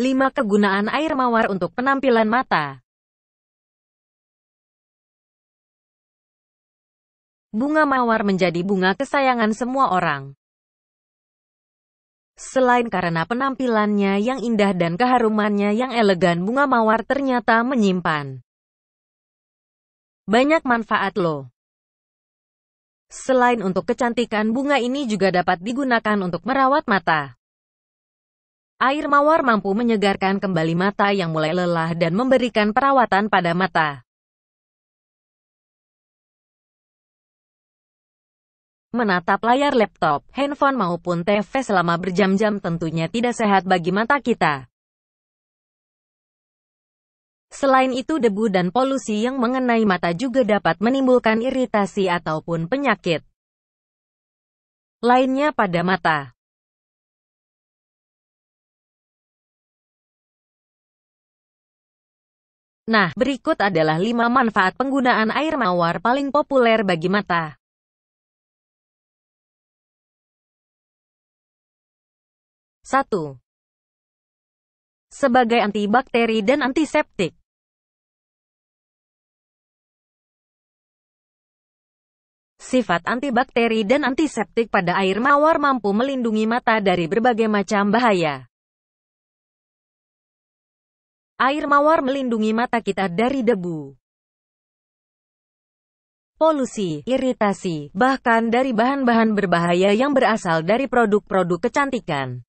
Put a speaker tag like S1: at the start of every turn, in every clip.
S1: 5. Kegunaan air mawar untuk penampilan mata Bunga mawar menjadi bunga kesayangan semua orang.
S2: Selain karena penampilannya yang indah dan keharumannya yang elegan, bunga mawar ternyata menyimpan banyak manfaat loh. Selain untuk kecantikan, bunga ini juga dapat digunakan untuk merawat mata. Air mawar mampu menyegarkan kembali
S1: mata yang mulai lelah dan memberikan perawatan pada mata. Menatap layar laptop, handphone
S2: maupun TV selama berjam-jam tentunya tidak sehat bagi mata kita. Selain itu debu dan polusi yang mengenai mata juga dapat
S1: menimbulkan iritasi ataupun penyakit lainnya pada mata. Nah, berikut adalah 5 manfaat penggunaan air mawar paling populer bagi mata. Satu, Sebagai antibakteri dan antiseptik. Sifat antibakteri dan antiseptik pada air mawar mampu
S2: melindungi mata dari berbagai macam bahaya. Air mawar melindungi mata kita dari debu, polusi, iritasi, bahkan dari bahan-bahan berbahaya yang berasal dari
S1: produk-produk kecantikan.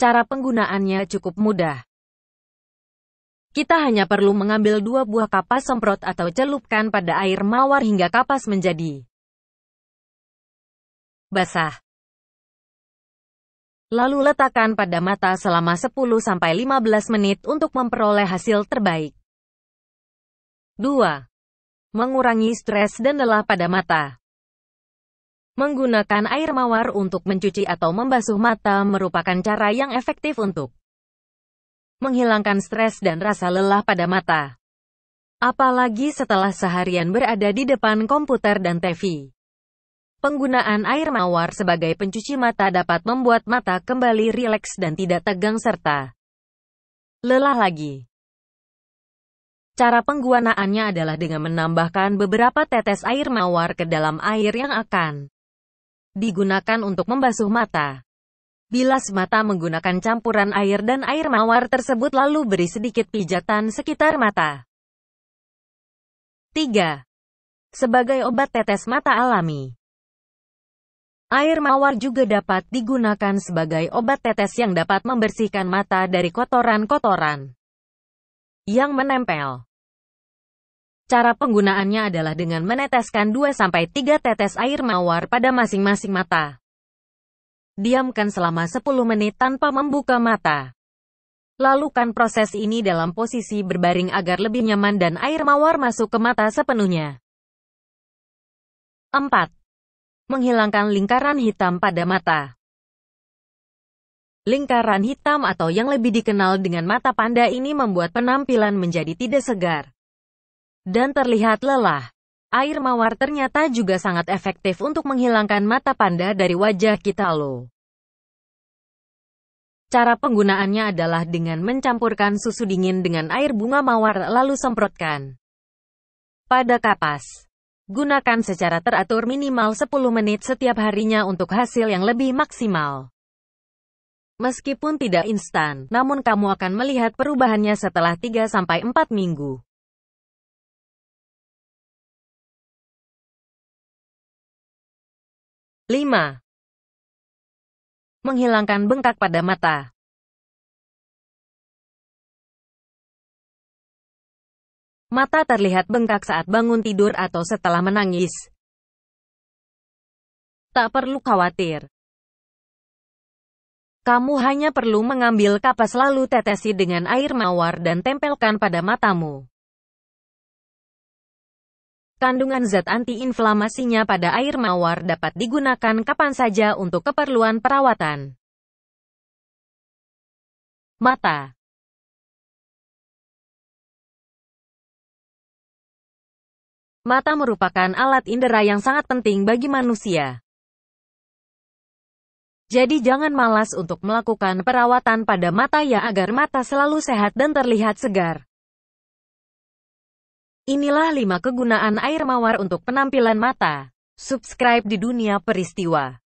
S1: Cara penggunaannya cukup mudah.
S2: Kita hanya perlu mengambil dua buah kapas semprot atau celupkan pada air mawar hingga kapas menjadi basah. Lalu letakkan pada mata selama 10-15 menit untuk memperoleh hasil terbaik. 2. Mengurangi stres dan lelah pada mata. Menggunakan air mawar untuk mencuci atau membasuh mata merupakan cara yang efektif untuk menghilangkan stres dan rasa lelah pada mata. Apalagi setelah seharian berada di depan komputer dan TV. Penggunaan air mawar sebagai pencuci mata dapat membuat mata kembali rileks dan tidak tegang serta lelah lagi. Cara penggunaannya adalah dengan menambahkan beberapa tetes air mawar ke dalam air yang akan digunakan untuk membasuh mata. Bilas mata menggunakan campuran air dan air mawar tersebut lalu beri sedikit pijatan sekitar mata. 3. Sebagai obat tetes mata alami Air mawar juga dapat digunakan sebagai obat tetes yang dapat membersihkan mata dari kotoran-kotoran yang menempel. Cara penggunaannya adalah dengan meneteskan 2-3 tetes air mawar pada masing-masing mata. Diamkan selama 10 menit tanpa membuka mata. Lakukan proses ini dalam posisi berbaring agar lebih nyaman dan air mawar masuk ke mata sepenuhnya. 4 menghilangkan lingkaran hitam pada mata. Lingkaran hitam atau yang lebih dikenal dengan mata panda ini membuat penampilan menjadi tidak segar dan terlihat lelah. Air mawar ternyata juga sangat efektif untuk menghilangkan mata panda dari wajah kita loh. Cara penggunaannya adalah dengan mencampurkan susu dingin dengan air bunga mawar lalu semprotkan pada kapas. Gunakan secara teratur minimal 10 menit setiap harinya untuk hasil yang lebih maksimal. Meskipun tidak instan, namun kamu akan melihat perubahannya setelah
S1: 3-4 minggu. Lima, menghilangkan bengkak pada mata. Mata terlihat bengkak saat bangun tidur atau setelah menangis. Tak perlu khawatir.
S2: Kamu hanya perlu mengambil kapas lalu tetesi dengan air mawar dan tempelkan pada matamu. Kandungan zat antiinflamasinya pada air mawar dapat digunakan kapan saja untuk keperluan perawatan.
S1: Mata Mata merupakan alat indera yang sangat penting bagi manusia. Jadi jangan
S2: malas untuk melakukan perawatan pada mata ya agar mata selalu sehat dan terlihat segar. Inilah 5 kegunaan air mawar untuk penampilan
S1: mata. Subscribe di Dunia Peristiwa.